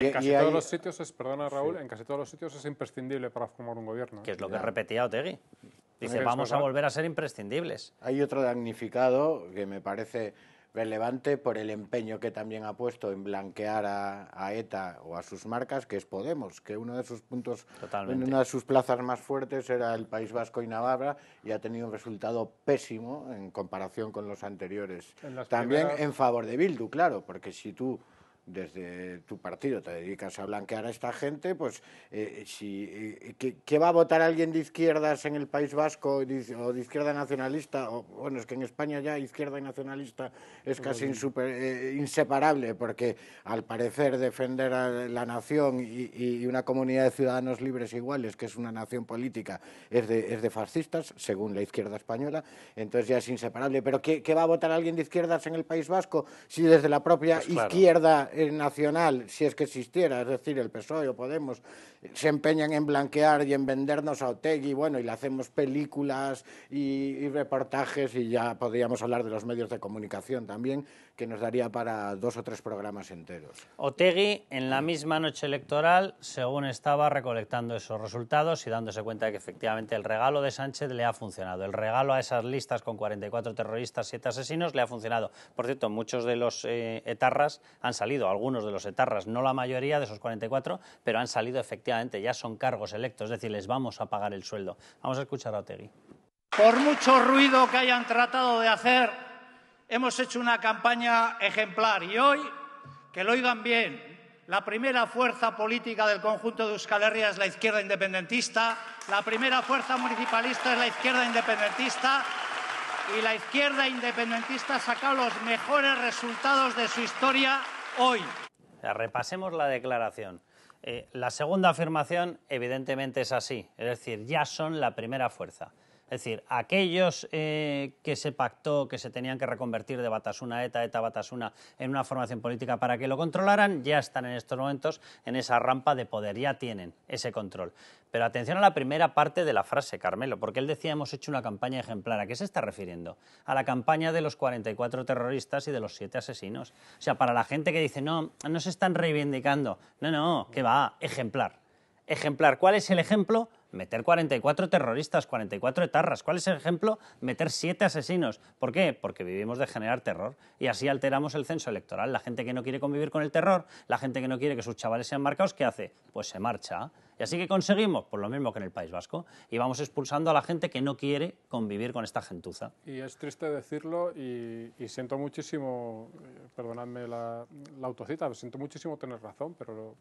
En casi todos los sitios es, perdona Raúl, en casi todos los sitios es imprescindible para formar un gobierno. Que es ¿eh? lo que repetía Otegui. Dice, vamos a volver a ser imprescindibles. Hay otro damnificado que me parece relevante por el empeño que también ha puesto en blanquear a, ETA o a sus marcas, que es Podemos, que uno de sus puntos, Totalmente. una de sus plazas más fuertes era el País Vasco y Navarra y ha tenido un resultado pésimo en comparación con los anteriores. También en favor de Bildu, claro, porque si tú desde tu partido te dedicas a blanquear a esta gente, pues eh, si, eh, que, va a votar alguien de izquierdas en el País Vasco o de izquierda nacionalista? O, bueno, es que en España ya izquierda y nacionalista es casi eh, inseparable, porque al parecer defender a la nación y, una comunidad de ciudadanos libres e iguales, que es una nación política, es de, fascistas, según la izquierda española, entonces ya es inseparable. Pero ¿qué, va a votar alguien de izquierdas en el País Vasco si desde la propia pues izquierda nacional, si es que existiera, es decir, el PSOE o Podemos, se empeñan en blanquear y en vendernos a Otegui, bueno, y le hacemos películas y, reportajes y ya podríamos hablar de los medios de comunicación también, que nos daría para dos o tres programas enteros. Otegui, en la misma noche electoral, según estaba recolectando esos resultados y dándose cuenta de que efectivamente el regalo de Sánchez le ha funcionado. El regalo a esas listas con 44 terroristas, 7 asesinos, le ha funcionado. Por cierto, muchos de los eh, etarras han salido algunos de los etarras, no la mayoría de esos 44, pero han salido efectivamente, ya son cargos electos, es decir, les vamos a pagar el sueldo. Vamos a escuchar a Otegui. Por mucho ruido que hayan tratado de hacer, hemos hecho una campaña ejemplar y hoy, que lo oigan bien, la primera fuerza política del conjunto de Euskal Herria es la izquierda independentista, la primera fuerza municipalista es la izquierda independentista y la izquierda independentista ha sacado los mejores resultados de su historia hoy. Repasemos la declaración. Eh, la segunda afirmación evidentemente es así, es decir, ya son la primera fuerza. Es decir, aquellos eh, que se pactó que se tenían que reconvertir de Batasuna una ETA, ETA Batasuna en una formación política para que lo controlaran, ya están en estos momentos en esa rampa de poder, ya tienen ese control. Pero atención a la primera parte de la frase, Carmelo, porque él decía hemos hecho una campaña ejemplar. ¿A qué se está refiriendo? A la campaña de los 44 terroristas y de los 7 asesinos. O sea, para la gente que dice, no, no se están reivindicando. No, no, que va, ejemplar. Ejemplar. ¿Cuál es el ejemplo? meter 44 terroristas, 44 etarras. ¿Cuál es el ejemplo? Meter 7 asesinos. ¿Por qué? Porque vivimos de generar terror y así alteramos el censo electoral. La gente que no quiere convivir con el terror, la gente que no quiere que sus chavales sean marcados, ¿qué hace? Pues se marcha. ¿Y así que conseguimos? Pues lo mismo que en el País Vasco. Y vamos expulsando a la gente que no quiere convivir con esta gentuza. Y es triste decirlo y, siento muchísimo, eh, perdonadme la, la autocita, siento muchísimo tener razón, pero...